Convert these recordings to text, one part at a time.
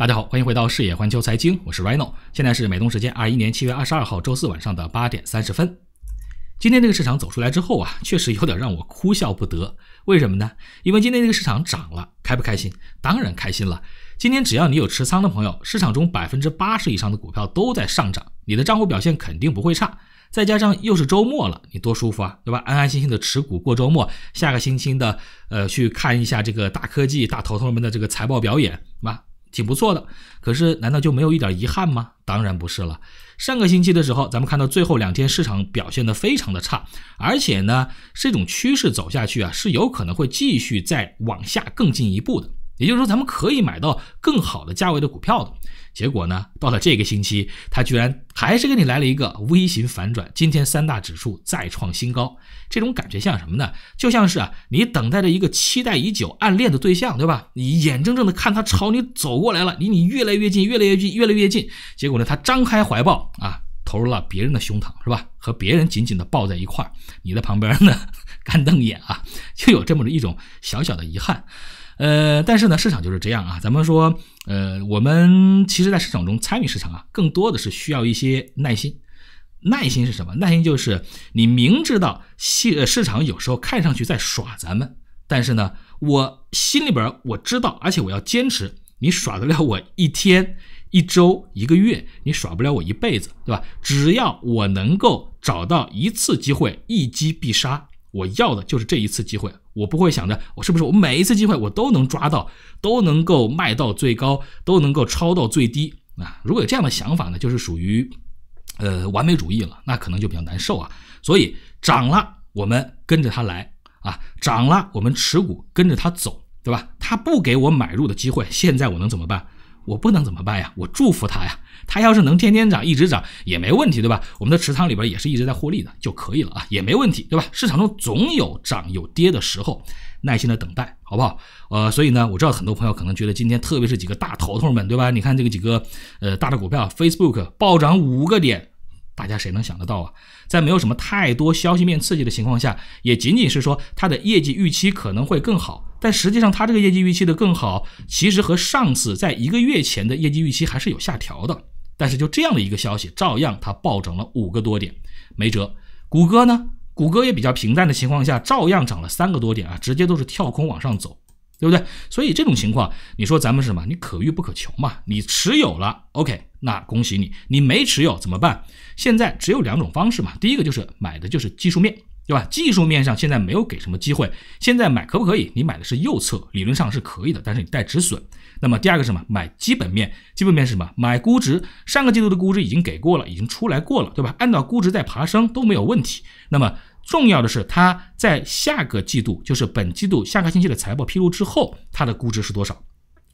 大家好，欢迎回到视野环球财经，我是 Rino。现在是美东时间二一年七月二十二号周四晚上的八点三十分。今天这个市场走出来之后啊，确实有点让我哭笑不得。为什么呢？因为今天这个市场涨了，开不开心？当然开心了。今天只要你有持仓的朋友，市场中百分之八十以上的股票都在上涨，你的账户表现肯定不会差。再加上又是周末了，你多舒服啊，对吧？安安心心的持股过周末，下个星期的呃，去看一下这个大科技、大头头们的这个财报表演，对吧？挺不错的，可是难道就没有一点遗憾吗？当然不是了。上个星期的时候，咱们看到最后两天市场表现的非常的差，而且呢，这种趋势走下去啊，是有可能会继续再往下更进一步的。也就是说，咱们可以买到更好的价位的股票的。结果呢，到了这个星期，它居然还是给你来了一个微型反转。今天三大指数再创新高，这种感觉像什么呢？就像是啊，你等待着一个期待已久、暗恋的对象，对吧？你眼睁睁的看他朝你走过来了，离你越来越近，越来越近，越来越近。结果呢，他张开怀抱啊，投入了别人的胸膛，是吧？和别人紧紧的抱在一块儿，你在旁边呢，干瞪眼啊，就有这么的一种小小的遗憾。呃，但是呢，市场就是这样啊。咱们说，呃，我们其实，在市场中参与市场啊，更多的是需要一些耐心。耐心是什么？耐心就是你明知道市市场有时候看上去在耍咱们，但是呢，我心里边我知道，而且我要坚持。你耍得了我一天、一周、一个月，你耍不了我一辈子，对吧？只要我能够找到一次机会，一击必杀，我要的就是这一次机会。我不会想着我是不是我每一次机会我都能抓到，都能够卖到最高，都能够抄到最低啊！如果有这样的想法呢，就是属于，呃，完美主义了，那可能就比较难受啊。所以涨了，我们跟着它来啊；涨了，我们持股跟着它走，对吧？它不给我买入的机会，现在我能怎么办？我不能怎么办呀？我祝福他呀。他要是能天天涨，一直涨也没问题，对吧？我们的持仓里边也是一直在获利的，就可以了啊，也没问题，对吧？市场中总有涨有跌的时候，耐心的等待，好不好？呃，所以呢，我知道很多朋友可能觉得今天，特别是几个大头头们，对吧？你看这个几个呃大的股票，Facebook 暴涨五个点，大家谁能想得到啊？在没有什么太多消息面刺激的情况下，也仅仅是说它的业绩预期可能会更好。但实际上，它这个业绩预期的更好，其实和上次在一个月前的业绩预期还是有下调的。但是就这样的一个消息，照样它暴涨了五个多点，没辙。谷歌呢，谷歌也比较平淡的情况下，照样涨了三个多点啊，直接都是跳空往上走，对不对？所以这种情况，你说咱们是什么？你可遇不可求嘛？你持有了，OK，那恭喜你；你没持有怎么办？现在只有两种方式嘛，第一个就是买的就是技术面。对吧？技术面上现在没有给什么机会，现在买可不可以？你买的是右侧，理论上是可以的，但是你带止损。那么第二个是什么？买基本面，基本面是什么？买估值。上个季度的估值已经给过了，已经出来过了，对吧？按照估值在爬升都没有问题。那么重要的是它在下个季度，就是本季度下个星期的财报披露之后，它的估值是多少？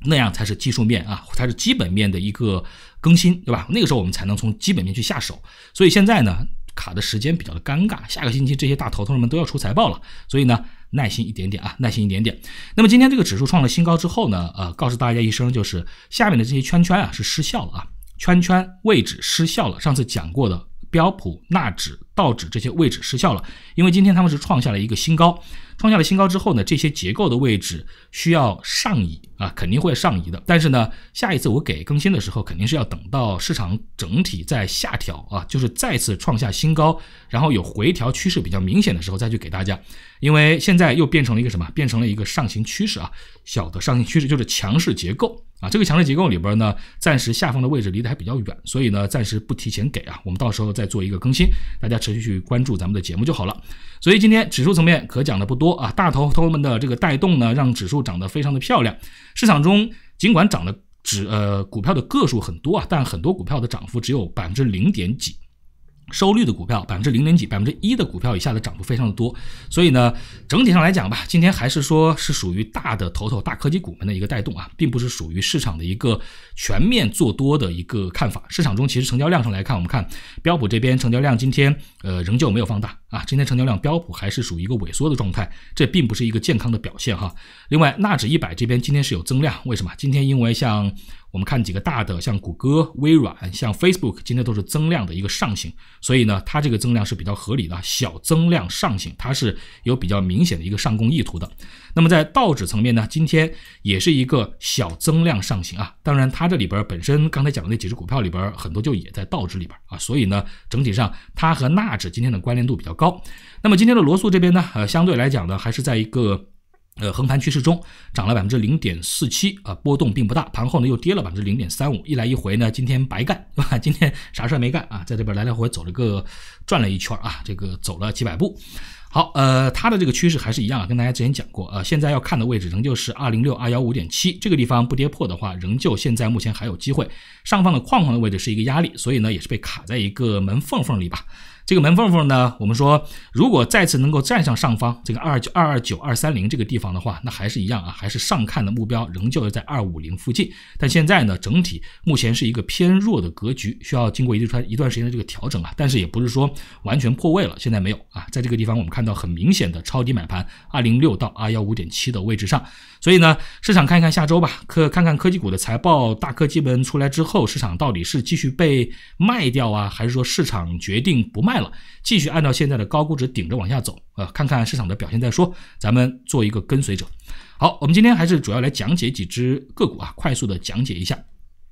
那样才是技术面啊，才是基本面的一个更新，对吧？那个时候我们才能从基本面去下手。所以现在呢？卡的时间比较的尴尬，下个星期这些大头头们都要出财报了，所以呢，耐心一点点啊，耐心一点点。那么今天这个指数创了新高之后呢，呃，告诉大家一声，就是下面的这些圈圈啊是失效了啊，圈圈位置失效了。上次讲过的标普、纳指、道指这些位置失效了，因为今天他们是创下了一个新高。创下了新高之后呢，这些结构的位置需要上移啊，肯定会上移的。但是呢，下一次我给更新的时候，肯定是要等到市场整体在下调啊，就是再次创下新高，然后有回调趋势比较明显的时候再去给大家。因为现在又变成了一个什么？变成了一个上行趋势啊，小的上行趋势就是强势结构啊。这个强势结构里边呢，暂时下方的位置离得还比较远，所以呢，暂时不提前给啊，我们到时候再做一个更新，大家持续去关注咱们的节目就好了。所以今天指数层面可讲的不多。多啊，大头头们的这个带动呢，让指数涨得非常的漂亮。市场中尽管涨的指呃股票的个数很多啊，但很多股票的涨幅只有百分之零点几，收率的股票百分之零点几、百分之一的股票以下的涨幅非常的多。所以呢，整体上来讲吧，今天还是说是属于大的头头大科技股们的一个带动啊，并不是属于市场的一个全面做多的一个看法。市场中其实成交量上来看，我们看标普这边成交量今天呃仍旧没有放大。啊，今天成交量标普还是属于一个萎缩的状态，这并不是一个健康的表现哈。另外，纳指一百这边今天是有增量，为什么？今天因为像我们看几个大的，像谷歌、微软、像 Facebook，今天都是增量的一个上行，所以呢，它这个增量是比较合理的，小增量上行，它是有比较明显的一个上攻意图的。那么在道指层面呢，今天也是一个小增量上行啊。当然，它这里边本身刚才讲的那几只股票里边很多就也在道指里边啊，所以呢，整体上它和纳指今天的关联度比较。高，那么今天的罗素这边呢，呃，相对来讲呢，还是在一个呃横盘趋势中，涨了百分之零点四七啊，波动并不大。盘后呢又跌了百分之零点三五，一来一回呢，今天白干，对 吧？今天啥事也没干啊，在这边来来回走了个转了一圈啊，这个走了几百步。好，呃，它的这个趋势还是一样啊，跟大家之前讲过，呃，现在要看的位置仍旧是二零六二幺五点七这个地方不跌破的话，仍旧现在目前还有机会。上方的框框的位置是一个压力，所以呢也是被卡在一个门缝缝里吧。这个门缝缝呢？我们说，如果再次能够站上上方这个二九二二九二三零这个地方的话，那还是一样啊，还是上看的目标仍旧是在二五零附近。但现在呢，整体目前是一个偏弱的格局，需要经过一段一段时间的这个调整啊。但是也不是说完全破位了，现在没有啊。在这个地方，我们看到很明显的超低买盘，二零六到二幺五点七的位置上。所以呢，市场看一看下周吧，科看看科技股的财报，大科技们出来之后，市场到底是继续被卖掉啊，还是说市场决定不卖？卖了，继续按照现在的高估值顶着往下走啊，看看市场的表现再说。咱们做一个跟随者。好，我们今天还是主要来讲解几只个股啊，快速的讲解一下。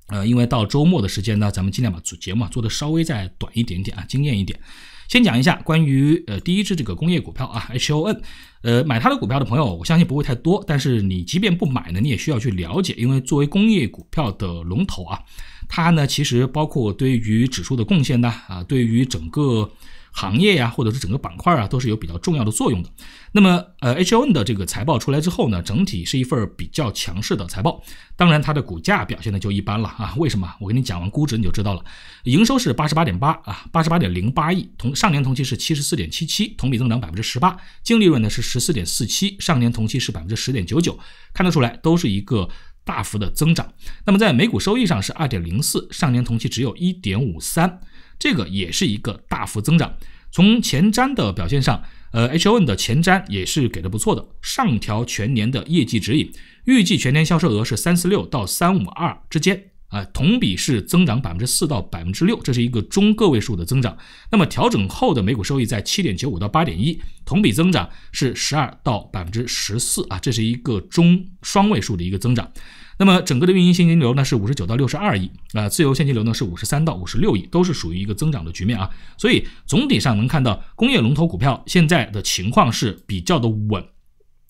呃，因为到周末的时间呢，咱们尽量把主节目做的稍微再短一点点啊，精验一点。先讲一下关于呃第一只这个工业股票啊，HON。呃，买它的股票的朋友，我相信不会太多。但是你即便不买呢，你也需要去了解，因为作为工业股票的龙头啊。它呢，其实包括对于指数的贡献呢，啊，对于整个行业呀，或者是整个板块啊，都是有比较重要的作用的。那么，呃，H O N 的这个财报出来之后呢，整体是一份比较强势的财报。当然，它的股价表现的就一般了啊。为什么？我跟你讲完估值你就知道了。营收是八十八点八啊，八十八点零八亿，同上年同期是七十四点七七，同比增长百分之十八。净利润呢是十四点四七，上年同期是百分之十点九九，看得出来都是一个。大幅的增长，那么在每股收益上是二点零四，上年同期只有一点五三，这个也是一个大幅增长。从前瞻的表现上，呃，HON 的前瞻也是给的不错的，上调全年的业绩指引，预计全年销售额是三四六到三五二之间。啊，同比是增长百分之四到百分之六，这是一个中个位数的增长。那么调整后的每股收益在七点九五到八点一，同比增长是十二到百分之十四啊，这是一个中双位数的一个增长。那么整个的运营现金流呢是五十九到六十二亿啊，自由现金流呢是五十三到五十六亿，都是属于一个增长的局面啊。所以总体上能看到工业龙头股票现在的情况是比较的稳。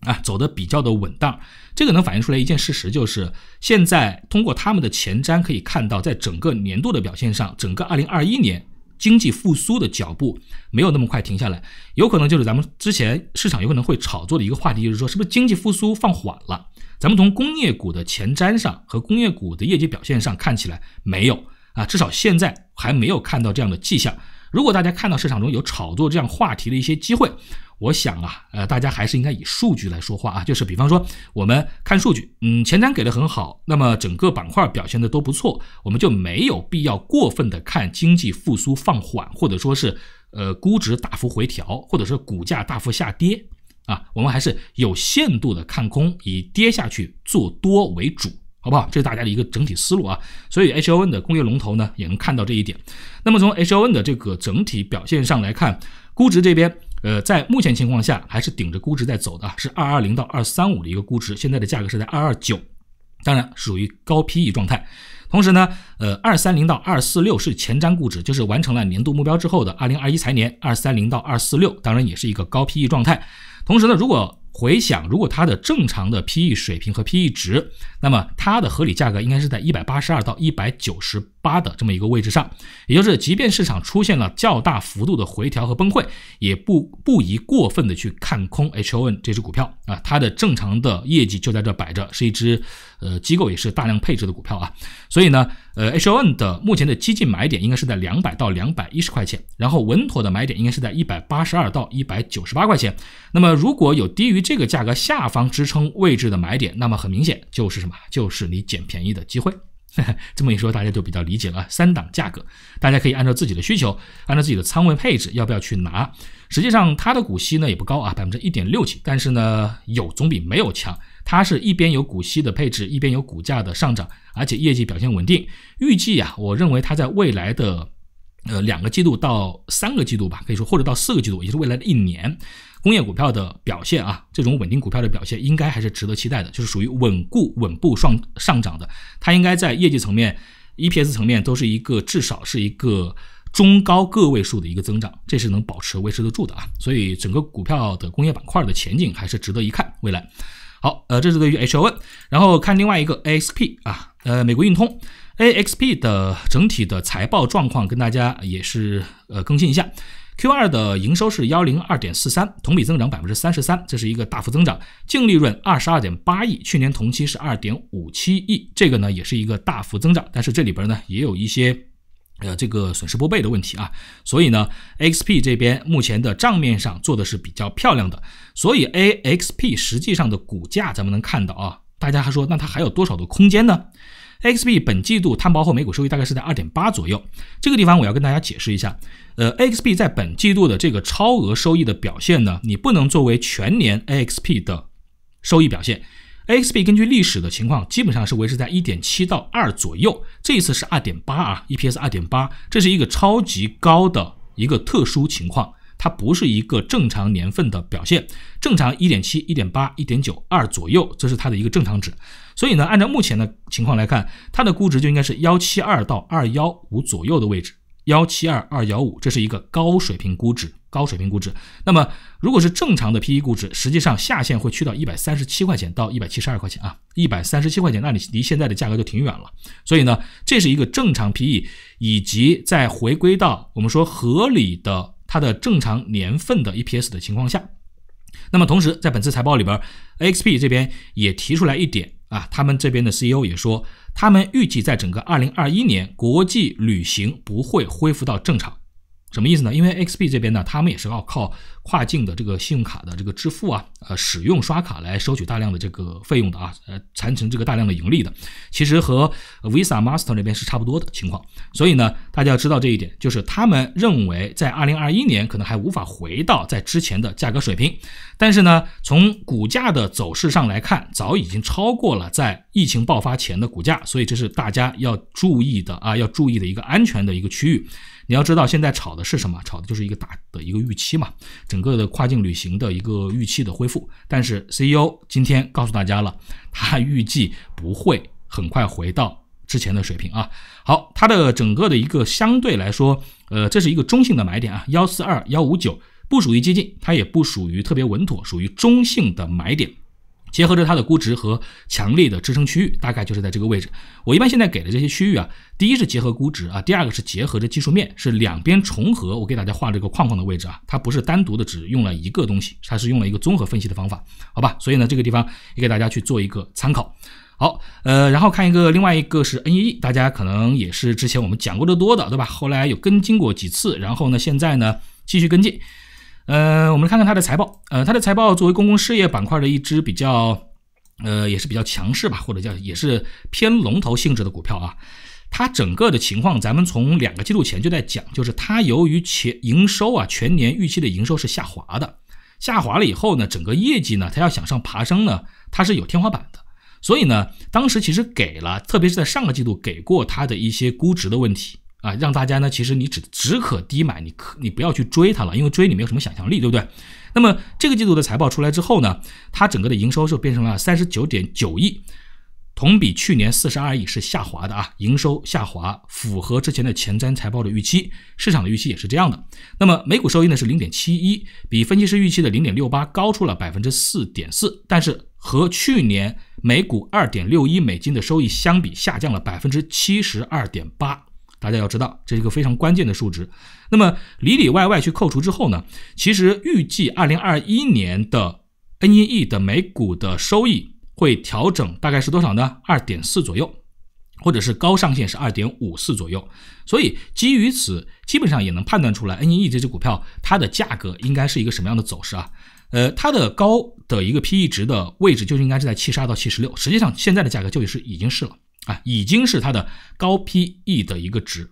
啊，走的比较的稳当，这个能反映出来一件事实，就是现在通过他们的前瞻可以看到，在整个年度的表现上，整个2021年经济复苏的脚步没有那么快停下来，有可能就是咱们之前市场有可能会炒作的一个话题，就是说是不是经济复苏放缓了？咱们从工业股的前瞻上和工业股的业绩表现上看起来没有啊，至少现在还没有看到这样的迹象。如果大家看到市场中有炒作这样话题的一些机会，我想啊，呃，大家还是应该以数据来说话啊。就是比方说，我们看数据，嗯，前瞻给的很好，那么整个板块表现的都不错，我们就没有必要过分的看经济复苏放缓，或者说是呃估值大幅回调，或者是股价大幅下跌啊。我们还是有限度的看空，以跌下去做多为主。好不好？这是大家的一个整体思路啊，所以 HON 的工业龙头呢，也能看到这一点。那么从 HON 的这个整体表现上来看，估值这边，呃，在目前情况下还是顶着估值在走的，是二二零到二三五的一个估值，现在的价格是在二二九，当然属于高 P E 状态。同时呢，呃，二三零到二四六是前瞻估值，就是完成了年度目标之后的二零二一财年，二三零到二四六当然也是一个高 P E 状态。同时呢，如果回想，如果它的正常的 PE 水平和 PE 值，那么它的合理价格应该是在一百八十二到一百九十。八的这么一个位置上，也就是即便市场出现了较大幅度的回调和崩溃，也不不宜过分的去看空 H O N 这只股票啊，它的正常的业绩就在这摆着，是一只呃机构也是大量配置的股票啊，所以呢，呃 H O N 的目前的激进买点应该是在两百到两百一十块钱，然后稳妥的买点应该是在一百八十二到一百九十八块钱。那么如果有低于这个价格下方支撑位置的买点，那么很明显就是什么，就是你捡便宜的机会。这么一说，大家就比较理解了。三档价格，大家可以按照自己的需求，按照自己的仓位配置，要不要去拿？实际上，它的股息呢也不高啊，百分之一点六几，但是呢有总比没有强。它是一边有股息的配置，一边有股价的上涨，而且业绩表现稳定。预计啊，我认为它在未来的。呃，两个季度到三个季度吧，可以说或者到四个季度，也就是未来的一年，工业股票的表现啊，这种稳定股票的表现应该还是值得期待的，就是属于稳固稳步上上涨的，它应该在业绩层面、EPS 层面都是一个至少是一个中高个位数的一个增长，这是能保持维持得住的啊，所以整个股票的工业板块的前景还是值得一看未来。好，呃，这是对于 HON，然后看另外一个 ASP 啊，呃，美国运通。Axp 的整体的财报状况跟大家也是呃更新一下，Q 二的营收是幺零二点四三，同比增长百分之三十三，这是一个大幅增长。净利润二十二点八亿，去年同期是二点五七亿，这个呢也是一个大幅增长。但是这里边呢也有一些呃这个损失拨备的问题啊，所以呢 Axp 这边目前的账面上做的是比较漂亮的。所以 Axp 实际上的股价咱们能看到啊，大家还说那它还有多少的空间呢？A X B 本季度摊薄后每股收益大概是在二点八左右，这个地方我要跟大家解释一下，呃，A X B 在本季度的这个超额收益的表现呢，你不能作为全年 A X P 的收益表现，A X B 根据历史的情况基本上是维持在一点七到二左右，这一次是二点八啊，E P S 二点八，这是一个超级高的一个特殊情况。它不是一个正常年份的表现，正常一点七、一点八、一点九二左右，这是它的一个正常值。所以呢，按照目前的情况来看，它的估值就应该是幺七二到二幺五左右的位置，幺七二二幺五，这是一个高水平估值，高水平估值。那么如果是正常的 PE 估值，实际上下限会去到一百三十七块钱到一百七十二块钱啊，一百三十七块钱，那你离现在的价格就挺远了。所以呢，这是一个正常 PE，以及再回归到我们说合理的。它的正常年份的 EPS 的情况下，那么同时在本次财报里边，AXP 这边也提出来一点啊，他们这边的 CEO 也说，他们预计在整个2021年，国际旅行不会恢复到正常。什么意思呢？因为 X B 这边呢，他们也是要靠跨境的这个信用卡的这个支付啊，呃，使用刷卡来收取大量的这个费用的啊，呃，产生这个大量的盈利的。其实和 Visa、Master 那边是差不多的情况。所以呢，大家要知道这一点，就是他们认为在二零二一年可能还无法回到在之前的价格水平，但是呢，从股价的走势上来看，早已经超过了在疫情爆发前的股价，所以这是大家要注意的啊，要注意的一个安全的一个区域。你要知道，现在炒的是什么？炒的就是一个大的一个预期嘛，整个的跨境旅行的一个预期的恢复。但是 CEO 今天告诉大家了，他预计不会很快回到之前的水平啊。好，它的整个的一个相对来说，呃，这是一个中性的买点啊，幺四二幺五九不属于激进，它也不属于特别稳妥，属于中性的买点。结合着它的估值和强力的支撑区域，大概就是在这个位置。我一般现在给的这些区域啊，第一是结合估值啊，第二个是结合着技术面，是两边重合。我给大家画这个框框的位置啊，它不是单独的只用了一个东西，它是用了一个综合分析的方法，好吧？所以呢，这个地方也给大家去做一个参考。好，呃，然后看一个，另外一个是 NEE，大家可能也是之前我们讲过的多的，对吧？后来有跟进过几次，然后呢，现在呢继续跟进。呃，我们看看它的财报。呃，它的财报作为公共事业板块的一支比较，呃，也是比较强势吧，或者叫也是偏龙头性质的股票啊。它整个的情况，咱们从两个季度前就在讲，就是它由于前营收啊全年预期的营收是下滑的，下滑了以后呢，整个业绩呢，它要想上爬升呢，它是有天花板的。所以呢，当时其实给了，特别是在上个季度给过它的一些估值的问题。啊，让大家呢，其实你只只可低买，你可你不要去追它了，因为追你没有什么想象力，对不对？那么这个季度的财报出来之后呢，它整个的营收就变成了三十九点九亿，同比去年四十二亿是下滑的啊，营收下滑符合之前的前瞻财报的预期，市场的预期也是这样的。那么每股收益呢是零点七一，比分析师预期的零点六八高出了百分之四点四，但是和去年每股二点六一美金的收益相比，下降了百分之七十二点八。大家要知道，这是一个非常关键的数值。那么里里外外去扣除之后呢，其实预计二零二一年的 NEE 的每股的收益会调整，大概是多少呢？二点四左右，或者是高上限是二点五四左右。所以基于此，基本上也能判断出来，NEE 这只股票它的价格应该是一个什么样的走势啊？呃，它的高的一个 PE 值的位置就应该是在七十二到七十六。实际上现在的价格就是已经是了。啊，已经是它的高 PE 的一个值，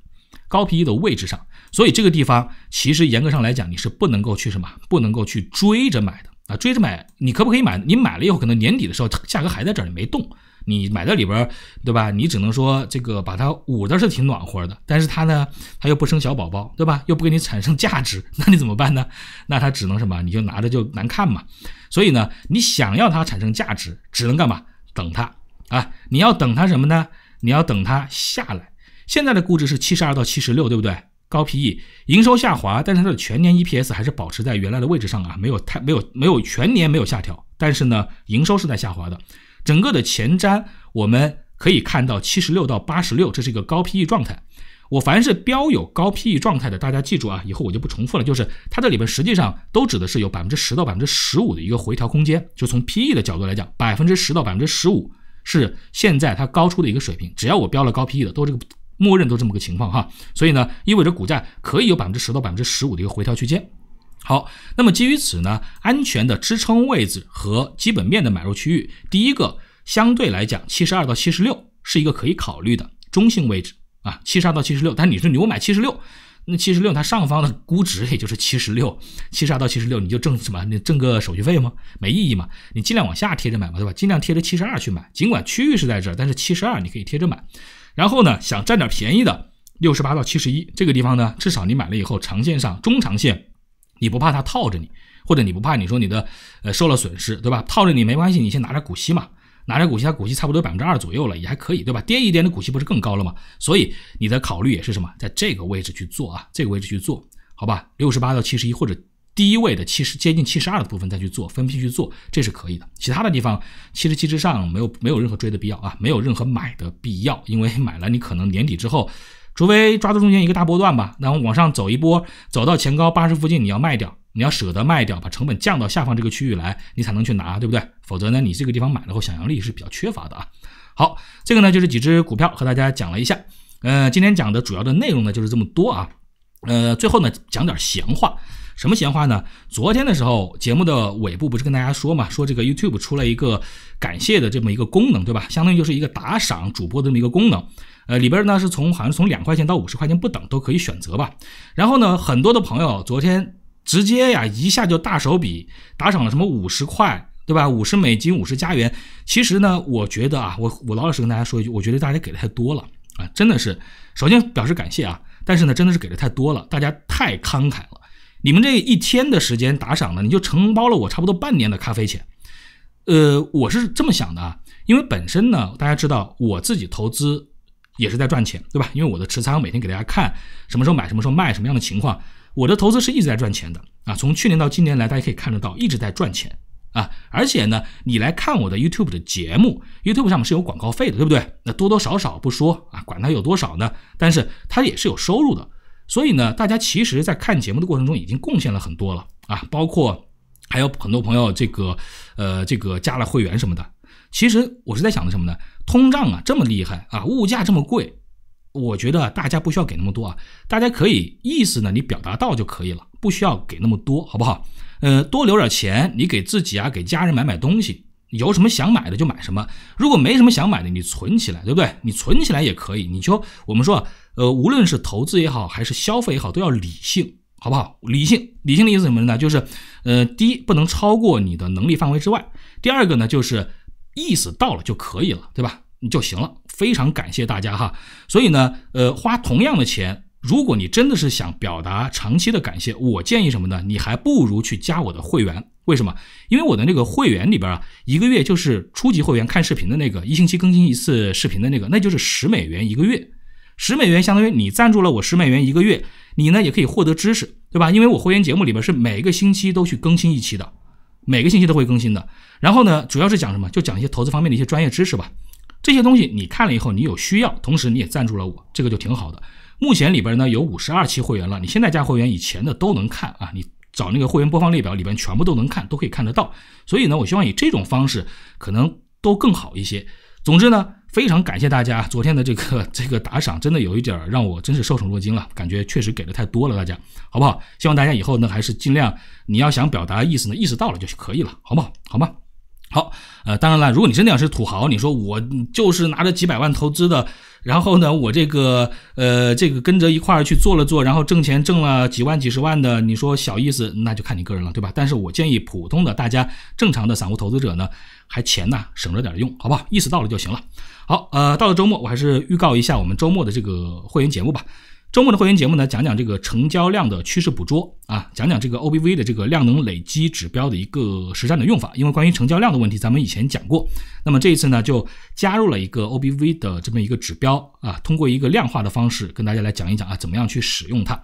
高 PE 的位置上，所以这个地方其实严格上来讲，你是不能够去什么，不能够去追着买的啊，追着买，你可不可以买？你买了以后，可能年底的时候价格还在这儿没动，你买在里边儿，对吧？你只能说这个把它捂的是挺暖和的，但是它呢，它又不生小宝宝，对吧？又不给你产生价值，那你怎么办呢？那它只能什么？你就拿着就难看嘛。所以呢，你想要它产生价值，只能干嘛？等它。啊，你要等它什么呢？你要等它下来。现在的估值是七十二到七十六，对不对？高 PE，营收下滑，但是它的全年 EPS 还是保持在原来的位置上啊，没有太没有没有全年没有下调，但是呢，营收是在下滑的。整个的前瞻我们可以看到七十六到八十六，这是一个高 PE 状态。我凡是标有高 PE 状态的，大家记住啊，以后我就不重复了。就是它这里边实际上都指的是有百分之十到百分之十五的一个回调空间，就从 PE 的角度来讲，百分之十到百分之十五。是现在它高出的一个水平，只要我标了高 PE 的，都这个默认都这么个情况哈。所以呢，意味着股价可以有百分之十到百分之十五的一个回调区间。好，那么基于此呢，安全的支撑位置和基本面的买入区域，第一个相对来讲，七十二到七十六是一个可以考虑的中性位置啊，七十二到七十六，但你是牛买七十六。那七十六，它上方的估值也就是七十六，七十二到七十六，你就挣什么？你挣个手续费吗？没意义嘛。你尽量往下贴着买嘛，对吧？尽量贴着七十二去买，尽管区域是在这，但是七十二你可以贴着买。然后呢，想占点便宜的，六十八到七十一这个地方呢，至少你买了以后，长线上、中长线，你不怕它套着你，或者你不怕你说你的呃受了损失，对吧？套着你没关系，你先拿着股息嘛。拿着股息，它股息差不多百分之二左右了，也还可以，对吧？跌一跌，那股息不是更高了吗？所以你的考虑也是什么，在这个位置去做啊，这个位置去做好吧。六十八到七十一或者低位的七十，接近七十二的部分再去做，分批去做，这是可以的。其他的地方，七十七之上没有没有任何追的必要啊，没有任何买的必要，因为买了你可能年底之后，除非抓住中间一个大波段吧，然后往上走一波，走到前高八十附近你要卖掉。你要舍得卖掉，把成本降到下方这个区域来，你才能去拿，对不对？否则呢，你这个地方买了后，想象力是比较缺乏的啊。好，这个呢就是几只股票和大家讲了一下。呃，今天讲的主要的内容呢就是这么多啊。呃，最后呢讲点闲话，什么闲话呢？昨天的时候节目的尾部不是跟大家说嘛，说这个 YouTube 出来一个感谢的这么一个功能，对吧？相当于就是一个打赏主播的这么一个功能。呃，里边呢是从好像从两块钱到五十块钱不等都可以选择吧。然后呢，很多的朋友昨天。直接呀，一下就大手笔打赏了什么五十块，对吧？五十美金，五十加元。其实呢，我觉得啊，我我老老实跟大家说一句，我觉得大家给的太多了啊，真的是。首先表示感谢啊，但是呢，真的是给的太多了，大家太慷慨了。你们这一天的时间打赏呢，你就承包了我差不多半年的咖啡钱。呃，我是这么想的啊，因为本身呢，大家知道我自己投资也是在赚钱，对吧？因为我的持仓，每天给大家看什么时候买，什么时候卖，什么样的情况。我的投资是一直在赚钱的啊，从去年到今年来，大家可以看得到一直在赚钱啊。而且呢，你来看我的 YouTube 的节目，YouTube 上面是有广告费的，对不对？那多多少少不说啊，管它有多少呢？但是它也是有收入的。所以呢，大家其实，在看节目的过程中已经贡献了很多了啊，包括还有很多朋友这个呃这个加了会员什么的。其实我是在想的什么呢？通胀啊这么厉害啊，物价这么贵。我觉得大家不需要给那么多啊，大家可以意思呢，你表达到就可以了，不需要给那么多，好不好？呃，多留点钱，你给自己啊，给家人买买东西，有什么想买的就买什么。如果没什么想买的，你存起来，对不对？你存起来也可以。你就我们说，呃，无论是投资也好，还是消费也好，都要理性，好不好？理性，理性的意思什么呢？就是，呃，第一，不能超过你的能力范围之外；第二个呢，就是意思到了就可以了，对吧？你就行了，非常感谢大家哈。所以呢，呃，花同样的钱，如果你真的是想表达长期的感谢，我建议什么呢？你还不如去加我的会员。为什么？因为我的那个会员里边啊，一个月就是初级会员看视频的那个，一星期更新一次视频的那个，那就是十美元一个月。十美元相当于你赞助了我十美元一个月，你呢也可以获得知识，对吧？因为我会员节目里边是每个星期都去更新一期的，每个星期都会更新的。然后呢，主要是讲什么？就讲一些投资方面的一些专业知识吧。这些东西你看了以后，你有需要，同时你也赞助了我，这个就挺好的。目前里边呢有五十二期会员了，你现在加会员，以前的都能看啊。你找那个会员播放列表里边，全部都能看，都可以看得到。所以呢，我希望以这种方式，可能都更好一些。总之呢，非常感谢大家昨天的这个 这个打赏，真的有一点让我真是受宠若惊了，感觉确实给的太多了，大家好不好？希望大家以后呢还是尽量，你要想表达意思呢，意思到了就可以了，好不好？好吗？好，呃，当然了，如果你真的是土豪，你说我就是拿着几百万投资的，然后呢，我这个，呃，这个跟着一块儿去做了做，然后挣钱挣了几万几十万的，你说小意思，那就看你个人了，对吧？但是我建议普通的大家正常的散户投资者呢，还钱呢，省着点用，好不好？意思到了就行了。好，呃，到了周末，我还是预告一下我们周末的这个会员节目吧。周末的会员节目呢，讲讲这个成交量的趋势捕捉啊，讲讲这个 OBV 的这个量能累积指标的一个实战的用法。因为关于成交量的问题，咱们以前讲过，那么这一次呢，就加入了一个 OBV 的这么一个指标啊，通过一个量化的方式跟大家来讲一讲啊，怎么样去使用它。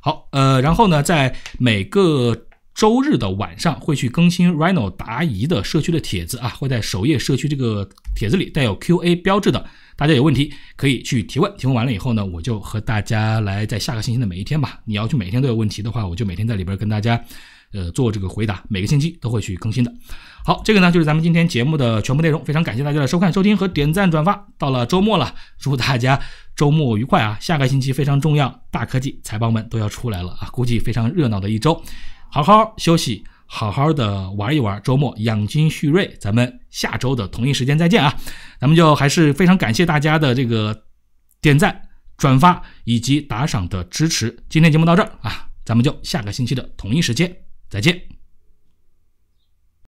好，呃，然后呢，在每个周日的晚上会去更新 Reno 答疑的社区的帖子啊，会在首页社区这个帖子里带有 QA 标志的。大家有问题可以去提问，提问完了以后呢，我就和大家来在下个星期的每一天吧。你要去每天都有问题的话，我就每天在里边跟大家，呃，做这个回答。每个星期都会去更新的。好，这个呢就是咱们今天节目的全部内容。非常感谢大家的收看、收听和点赞、转发。到了周末了，祝大家周末愉快啊！下个星期非常重要，大科技财报们都要出来了啊，估计非常热闹的一周。好好休息，好好的玩一玩，周末养精蓄锐，咱们。下周的同一时间再见啊！咱们就还是非常感谢大家的这个点赞、转发以及打赏的支持。今天节目到这儿啊，咱们就下个星期的同一时间再见。